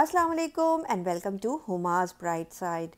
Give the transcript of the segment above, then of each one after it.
अस्सलाम वालेकुम and welcome to Huma's bright side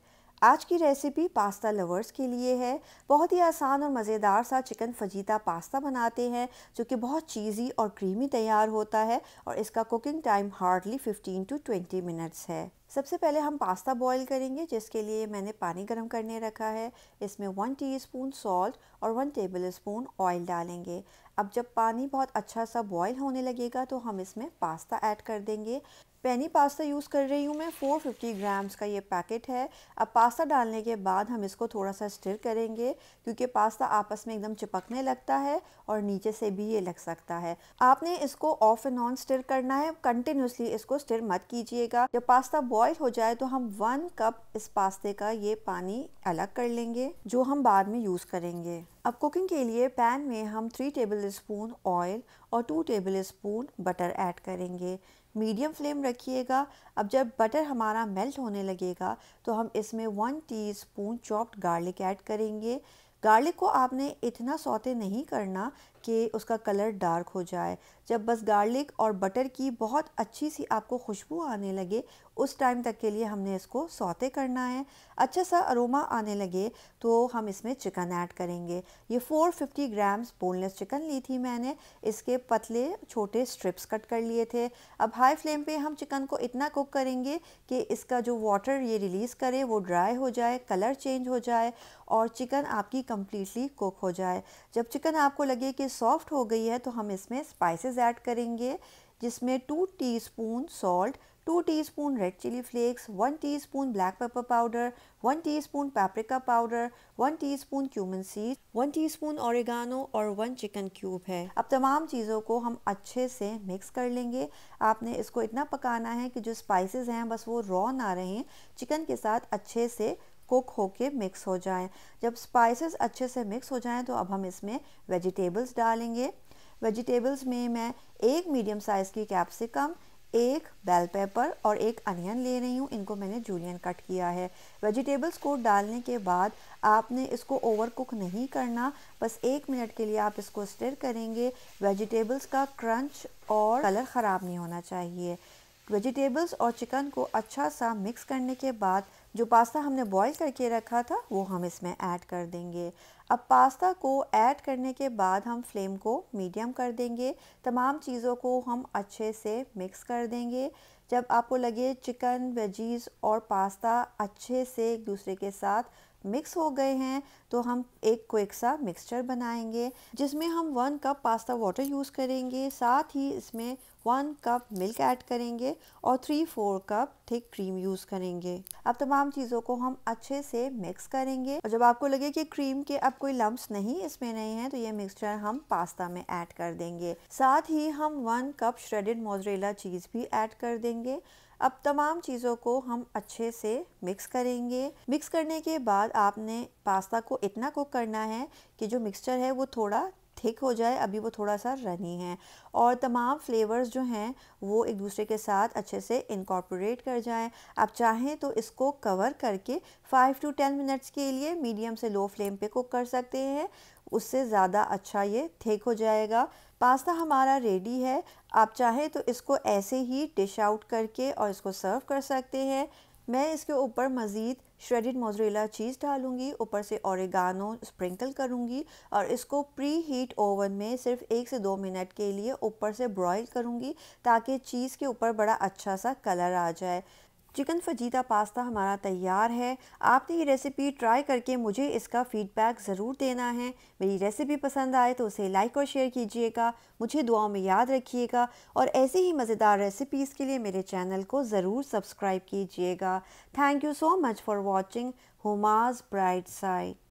आज की रेसिपी पास्ता लवर्स के लिए है बहुत ही आसान और मज़ेदार सा चिकन फजीता पास्ता बनाते हैं जो कि बहुत चीज़ी और क्रीमी तैयार होता है और इसका cooking time hardly 15 to 20 minutes है सबसे पहले हम पास्ता बॉईल करेंगे जिसके लिए मैंने पानी गर्म करने रखा है इसमें वन टीस्पून सॉल्ट और वन टेबल स्पून ऑयल डालेंगे अब जब पानी बहुत अच्छा सा बॉईल होने लगेगा तो हम इसमें पास्ता ऐड कर देंगे पेनी पास्ता यूज़ कर रही हूँ मैं 450 ग्राम्स का ये पैकेट है अब पास्ता डालने के बाद हम इसको थोड़ा सा स्टिर करेंगे क्योंकि पास्ता आपस में एकदम चिपकने लगता है और नीचे से भी ये लग सकता है आपने इसको ऑफ एंड ऑन स्टिर करना है कंटिन्यूसली इसको स्टिर मत कीजिएगा जब पास्ता बॉयल हो जाए तो हम वन कप इस पास्ते का ये पानी अलग कर लेंगे जो हम बाद में यूज़ करेंगे अब कुकिंग के लिए पैन में हम थ्री टेबल स्पून ऑयल और two tablespoon butter add करेंगे मीडियम फ्लेम रखिएगा अब जब बटर हमारा मेल्ट होने लगेगा तो हम इसमें one teaspoon chopped garlic add करेंगे गार्लिक को आपने इतना सौते नहीं करना कि उसका कलर डार्क हो जाए जब बस गार्लिक और बटर की बहुत अच्छी सी आपको खुशबू आने लगे उस टाइम तक के लिए हमने इसको सौते करना है अच्छा सा अरोमा आने लगे तो हम इसमें चिकन ऐड करेंगे ये 450 ग्राम्स बोनलेस चिकन ली थी मैंने इसके पतले छोटे स्ट्रिप्स कट कर लिए थे अब हाई फ्लेम पे हम चिकन को इतना कुक करेंगे कि इसका जो वाटर ये रिलीज़ करे वो ड्राई हो जाए कलर चेंज हो जाए और चिकन आपकी कम्प्लीटली कुक हो जाए जब चिकन आपको लगे कि सॉफ्ट हो गई है तो हम इसमें स्पाइसेस ऐड करेंगे जिसमें two teaspoon salt two teaspoon red chilli flakes one teaspoon black pepper powder one teaspoon paprika powder one teaspoon cumin seed one teaspoon spoon और वन चिकन क्यूब है अब तमाम चीज़ों को हम अच्छे से मिक्स कर लेंगे आपने इसको इतना पकाना है कि जो स्पाइसेस हैं बस वो रॉ ना रहें चिकन के साथ अच्छे से कुक होके मिक्स हो जाए जब स्पाइसेस अच्छे से मिक्स हो जाएं तो अब हम इसमें वेजिटेबल्स डालेंगे वेजिटेबल्स में मैं एक मीडियम साइज़ की कैप्सिकम एक बेल पेपर और एक अनियन ले रही हूँ इनको मैंने जूलियन कट किया है वेजिटेबल्स को डालने के बाद आपने इसको ओवर कुक नहीं करना बस एक मिनट के लिए आप इसको स्टिर करेंगे वेजिटेबल्स का क्रंच और कलर ख़राब नहीं होना चाहिए वेजिटेबल्स और चिकन को अच्छा सा मिक्स करने के बाद जो पास्ता हमने बॉईल करके रखा था वो हम इसमें ऐड कर देंगे अब पास्ता को ऐड करने के बाद हम फ्लेम को मीडियम कर देंगे तमाम चीज़ों को हम अच्छे से मिक्स कर देंगे जब आपको लगे चिकन वेजीज़ और पास्ता अच्छे से एक दूसरे के साथ मिक्स हो गए हैं तो हम एक क्विक सा मिक्सचर बनाएंगे जिसमें हम one cup pasta water use करेंगे साथ ही इसमें वन कप मिल्क ऐड करेंगे और three four cup thick cream use करेंगे अब तमाम चीज़ों को हम अच्छे से मिक्स करेंगे और जब आपको लगे कि क्रीम के अब कोई लम्ब नहीं इसमें नहीं है तो ये मिक्सचर हम पास्ता में ऐड कर देंगे साथ ही हम one cup shredded mozzarella cheese भी ऐड कर देंगे अब तमाम चीज़ों को हम अच्छे से मिक्स करेंगे मिक्स करने के बाद आपने पास्ता को इतना कुक करना है कि जो मिक्सचर है वो थोड़ा थिक हो जाए अभी वो थोड़ा सा रनी है और तमाम फ्लेवर्स जो हैं वो एक दूसरे के साथ अच्छे से इनकॉर्पोरेट कर जाएं आप चाहें तो इसको कवर करके फ़ाइव टू टेन मिनट्स के लिए मीडियम से लो फ्लेम पे कुक कर सकते हैं उससे ज़्यादा अच्छा ये थिक हो जाएगा पास्ता हमारा रेडी है आप चाहें तो इसको ऐसे ही डिश आउट करके और इसको सर्व कर सकते हैं मैं इसके ऊपर मज़ीद श्रेडिड मोजरेला चीज़ डालूंगी ऊपर से औरगानो स्प्रिंकल करूंगी और इसको प्री हीट ओवन में सिर्फ एक से दो मिनट के लिए ऊपर से ब्रॉयल करूंगी ताकि चीज़ के ऊपर बड़ा अच्छा सा कलर आ जाए चिकन फजीता पास्ता हमारा तैयार है आपने ये रेसिपी ट्राई करके मुझे इसका फ़ीडबैक ज़रूर देना है मेरी रेसिपी पसंद आए तो उसे लाइक और शेयर कीजिएगा मुझे दुआओं में याद रखिएगा और ऐसी ही मज़ेदार रेसिपीज़ के लिए मेरे चैनल को ज़रूर सब्सक्राइब कीजिएगा thank you so much for watching Huma's bright side